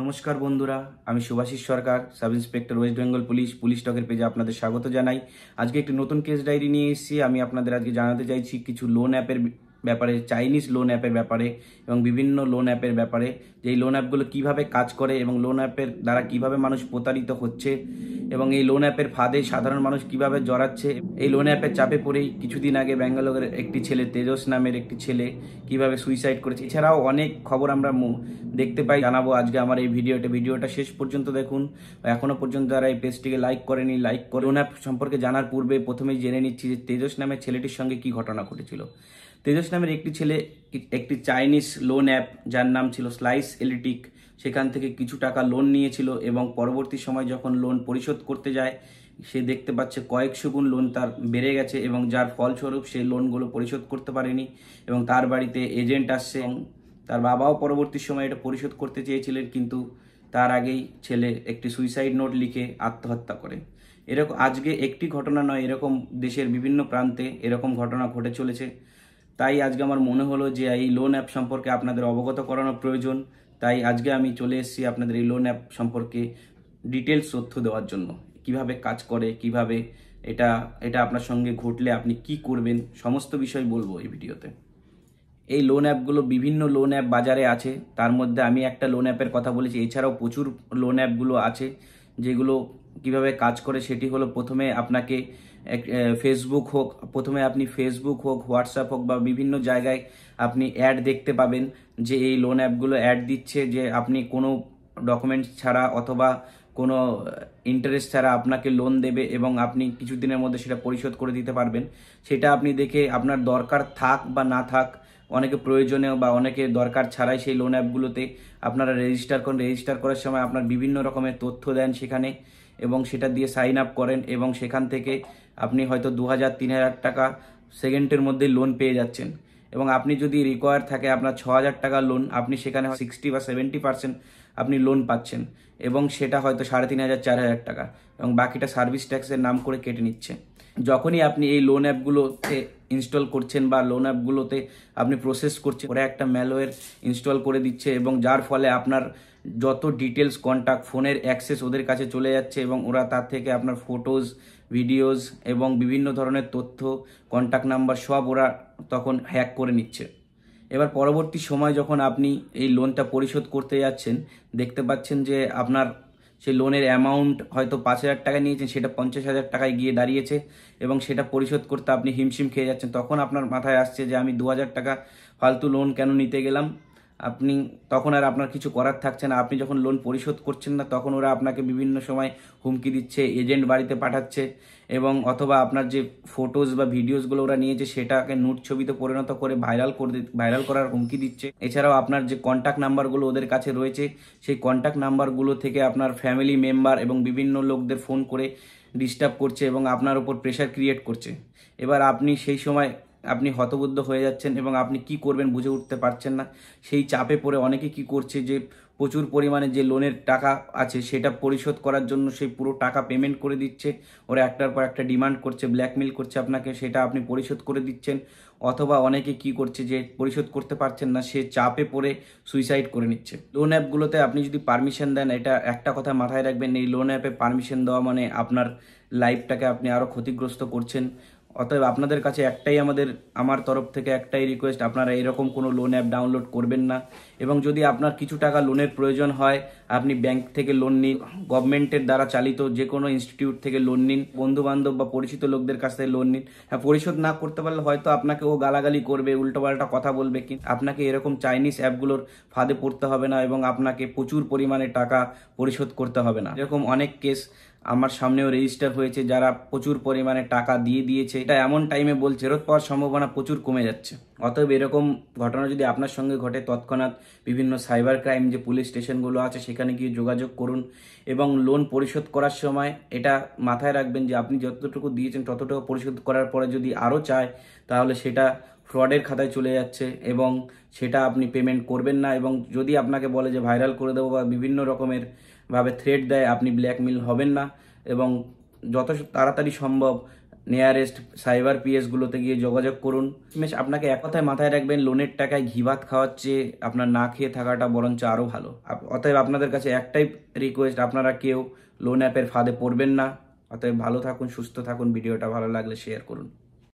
নমস্কার বন্ধুরা আমি Subhashis Sarkar sub inspector West Bengal police police টকের পেজে আপনাদের স্বাগত জানাই আজকে একটি নতুন কেস ডায়েরি নিয়ে এসেছি আমি আপনাদের আজকে জানাতে চাইছি কিছু লোন অ্যাপের ব্যাপারে চাইনিজ লোন অ্যাপের ব্যাপারে এবং বিভিন্ন লোন অ্যাপের ব্যাপারে যে লোন অ্যাপগুলো কিভাবে কাজ করে এবং লোন অ্যাপের দ্বারা কিভাবে মানুষ প্রতারিত হচ্ছে এবং এই লোন অ্যাপের ফাঁদে সাধারণ মানুষ কিভাবে জড়াচ্ছে এই লোন অ্যাপের চাপে পড়েই কিছুদিন আগে ব্যাঙ্গালোরের একটি ছেলে তেজস নামের একটি ছেলে কিভাবে সুইসাইড করেছে এছাড়াও অনেক খবর আমরা দেখতে পাই জানাবো আজকে আমার এই ভিডিওটা ভিডিওটা শেষ পর্যন্ত দেখুন এখনও পর্যন্ত যারা এই পেজটিকে লাইক করেনি লাইক করে লোন অ্যাপ সম্পর্কে জানার পূর্বে প্রথমেই জেনে নিচ্ছি যে তেজস নামের ছেলেটির সঙ্গে কি ঘটনা ঘটেছিল তেজস ইসলামের নামের একটি ছেলে একটি চাইনিজ লোন অ্যাপ যার নাম ছিল স্লাইস এলিটিক সেখান থেকে কিছু টাকা লোন নিয়েছিল এবং পরবর্তী সময় যখন লোন পরিশোধ করতে যায় সে দেখতে পাচ্ছে কয়েকশো গুণ লোন তার বেড়ে গেছে এবং যার ফলস্বরূপ সে লোনগুলো পরিশোধ করতে পারেনি এবং তার বাড়িতে এজেন্ট আসছে তার বাবাও পরবর্তী সময় এটা পরিশোধ করতে চেয়েছিলেন কিন্তু তার আগেই ছেলে একটি সুইসাইড নোট লিখে আত্মহত্যা করে এরকম আজকে একটি ঘটনা নয় এরকম দেশের বিভিন্ন প্রান্তে এরকম ঘটনা ঘটে চলেছে তাই আজকে আমার মনে হলো যে এই লোন অ্যাপ সম্পর্কে আপনাদের অবগত করানো প্রয়োজন তাই আজকে আমি চলে এসেছি আপনাদের এই লোন অ্যাপ সম্পর্কে ডিটেলস তথ্য দেওয়ার জন্য কিভাবে কাজ করে কিভাবে এটা এটা আপনার সঙ্গে ঘটলে আপনি কি করবেন সমস্ত বিষয় বলবো এই ভিডিওতে এই লোন অ্যাপগুলো বিভিন্ন লোন অ্যাপ বাজারে আছে তার মধ্যে আমি একটা লোন অ্যাপের কথা বলেছি এছাড়াও প্রচুর লোন অ্যাপগুলো আছে যেগুলো কিভাবে কাজ করে সেটি হলো প্রথমে আপনাকে ফেসবুক হোক প্রথমে আপনি ফেসবুক হোক হোয়াটসঅ্যাপ হোক বা বিভিন্ন জায়গায় আপনি অ্যাড দেখতে পাবেন যে এই লোন অ্যাপগুলো অ্যাড দিচ্ছে যে আপনি কোনো ডকুমেন্টস ছাড়া অথবা কোনো ইন্টারেস্ট ছাড়া আপনাকে লোন দেবে এবং আপনি কিছুদিনের মধ্যে সেটা পরিশোধ করে দিতে পারবেন সেটা আপনি দেখে আপনার দরকার থাক বা না থাক অনেকে প্রয়োজনে বা অনেকে দরকার ছাড়াই সেই লোন অ্যাপগুলোতে আপনারা রেজিস্টার করেন রেজিস্টার করার সময় আপনার বিভিন্ন রকমের তথ্য দেন সেখানে এবং সেটা দিয়ে সাইন আপ করেন এবং সেখান থেকে আপনি হয়তো দু হাজার তিন হাজার টাকা সেকেন্ডের মধ্যে লোন পেয়ে যাচ্ছেন এবং আপনি যদি রিকোয়ার থাকে আপনার ছ হাজার টাকা লোন আপনি সেখানে সিক্সটি বা সেভেন্টি পার্সেন্ট আপনি লোন পাচ্ছেন এবং সেটা হয়তো সাড়ে তিন হাজার চার হাজার টাকা এবং বাকিটা সার্ভিস ট্যাক্সের নাম করে কেটে নিচ্ছে যখনই আপনি এই লোন অ্যাপগুলোতে ইনস্টল করছেন বা লোন অ্যাপগুলোতে আপনি প্রসেস করছেন ওরা একটা ম্যালওয়ের ইনস্টল করে দিচ্ছে এবং যার ফলে আপনার যত ডিটেলস কন্ট্যাক্ট ফোনের অ্যাক্সেস ওদের কাছে চলে যাচ্ছে এবং ওরা তার থেকে আপনার ফটোজ ভিডিওস এবং বিভিন্ন ধরনের তথ্য কন্ট্যাক্ট নাম্বার সব ওরা তখন হ্যাক করে নিচ্ছে এবার পরবর্তী সময় যখন আপনি এই লোনটা পরিশোধ করতে যাচ্ছেন দেখতে পাচ্ছেন যে আপনার সেই লোনের অ্যামাউন্ট হয়তো পাঁচ হাজার টাকা নিয়েছেন সেটা পঞ্চাশ হাজার টাকায় গিয়ে দাঁড়িয়েছে এবং সেটা পরিশোধ করতে আপনি হিমশিম খেয়ে যাচ্ছেন তখন আপনার মাথায় আসছে যে আমি দু হাজার টাকা ফালতু লোন কেন নিতে গেলাম আপনি তখন আর আপনার কিছু করার থাকছে না আপনি যখন লোন পরিশোধ করছেন না তখন ওরা আপনাকে বিভিন্ন সময় হুমকি দিচ্ছে এজেন্ট বাড়িতে পাঠাচ্ছে এবং অথবা আপনার যে ফটোজ বা ভিডিওসগুলো ওরা নিয়েছে সেটাকে নোট ছবিতে পরিণত করে ভাইরাল করে ভাইরাল করার হুমকি দিচ্ছে এছাড়াও আপনার যে কন্ট্যাক্ট নাম্বারগুলো ওদের কাছে রয়েছে সেই কন্ট্যাক্ট নাম্বারগুলো থেকে আপনার ফ্যামিলি মেম্বার এবং বিভিন্ন লোকদের ফোন করে ডিস্টার্ব করছে এবং আপনার উপর প্রেশার ক্রিয়েট করছে এবার আপনি সেই সময় আপনি হতবুদ্ধ হয়ে যাচ্ছেন এবং আপনি কি করবেন বুঝে উঠতে পারছেন না সেই চাপে পড়ে অনেকে কি করছে যে প্রচুর পরিমাণে যে লোনের টাকা আছে সেটা পরিশোধ করার জন্য সেই পুরো টাকা পেমেন্ট করে দিচ্ছে ওরা একটার পর একটা ডিমান্ড করছে ব্ল্যাকমেল করছে আপনাকে সেটা আপনি পরিশোধ করে দিচ্ছেন অথবা অনেকে কি করছে যে পরিশোধ করতে পারছেন না সে চাপে পড়ে সুইসাইড করে নিচ্ছে লোন অ্যাপগুলোতে আপনি যদি পারমিশন দেন এটা একটা কথা মাথায় রাখবেন এই লোন অ্যাপে পারমিশন দেওয়া মানে আপনার লাইফটাকে আপনি আরও ক্ষতিগ্রস্ত করছেন অতএব আপনাদের কাছে একটাই আমাদের আমার তরফ থেকে একটাই রিকোয়েস্ট আপনারা এরকম কোনো লোন অ্যাপ ডাউনলোড করবেন না এবং যদি আপনার কিছু টাকা লোনের প্রয়োজন হয় আপনি ব্যাংক থেকে লোন নিন গভর্নমেন্টের দ্বারা চালিত যে কোনো ইনস্টিটিউট থেকে লোন নিন বন্ধু বান্ধব বা পরিচিত লোকদের কাছ থেকে লোন নিন হ্যাঁ পরিশোধ না করতে পারলে হয়তো আপনাকে ও গালাগালি করবে উল্টোপাল্টা কথা বলবে কি আপনাকে এরকম চাইনিজ অ্যাপগুলোর ফাঁদে পড়তে হবে না এবং আপনাকে প্রচুর পরিমাণে টাকা পরিশোধ করতে হবে না এরকম অনেক কেস আমার সামনেও রেজিস্টার হয়েছে যারা প্রচুর পরিমাণে টাকা দিয়ে দিয়েছে এটা এমন টাইমে বলছে রোদ পাওয়ার সম্ভাবনা প্রচুর কমে যাচ্ছে অতএব এরকম ঘটনা যদি আপনার সঙ্গে ঘটে তৎক্ষণাৎ বিভিন্ন সাইবার ক্রাইম যে পুলিশ স্টেশনগুলো আছে সেখানে সেখানে গিয়ে যোগাযোগ করুন এবং লোন পরিশোধ করার সময় এটা মাথায় রাখবেন যে আপনি যতটুকু দিয়েছেন ততটুকু পরিশোধ করার পরে যদি আরও চায় তাহলে সেটা ফ্রডের খাতায় চলে যাচ্ছে এবং সেটা আপনি পেমেন্ট করবেন না এবং যদি আপনাকে বলে যে ভাইরাল করে দেবো বা বিভিন্ন রকমের ভাবে থ্রেড দেয় আপনি ব্ল্যাকমেল হবেন না এবং যত তাড়াতাড়ি সম্ভব নিয়ারেস্ট সাইবার পিএসগুলোতে গিয়ে যোগাযোগ করুন মেশ আপনাকে এক কথায় মাথায় রাখবেন লোনের টাকায় ঘি ভাত খাওয়ার চেয়ে আপনার না খেয়ে থাকাটা বরঞ্চ আরও ভালো অতএব আপনাদের কাছে একটাই রিকোয়েস্ট আপনারা কেউ লোন অ্যাপের ফাঁদে পড়বেন না অতএব ভালো থাকুন সুস্থ থাকুন ভিডিওটা ভালো লাগলে শেয়ার করুন